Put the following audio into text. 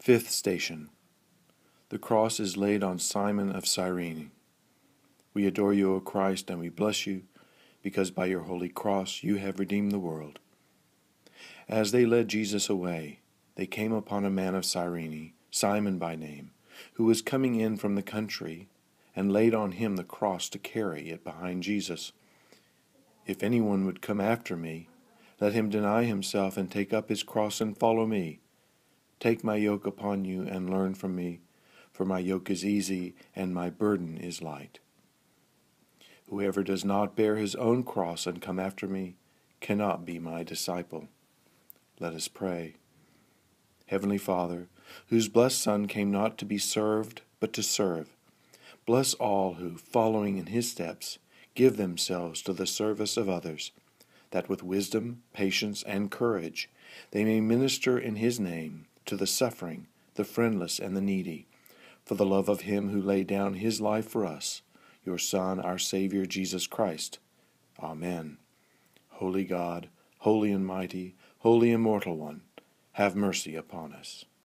Fifth station. The cross is laid on Simon of Cyrene. We adore you, O Christ, and we bless you, because by your holy cross you have redeemed the world. As they led Jesus away, they came upon a man of Cyrene, Simon by name, who was coming in from the country, and laid on him the cross to carry it behind Jesus. If anyone would come after me, let him deny himself and take up his cross and follow me. Take my yoke upon you and learn from me, for my yoke is easy and my burden is light. Whoever does not bear his own cross and come after me cannot be my disciple. Let us pray. Heavenly Father, whose blessed Son came not to be served, but to serve, bless all who, following in his steps, give themselves to the service of others, that with wisdom, patience, and courage they may minister in his name to the suffering, the friendless, and the needy, for the love of him who laid down his life for us, your Son, our Savior, Jesus Christ. Amen. Holy God, holy and mighty, holy immortal one, have mercy upon us.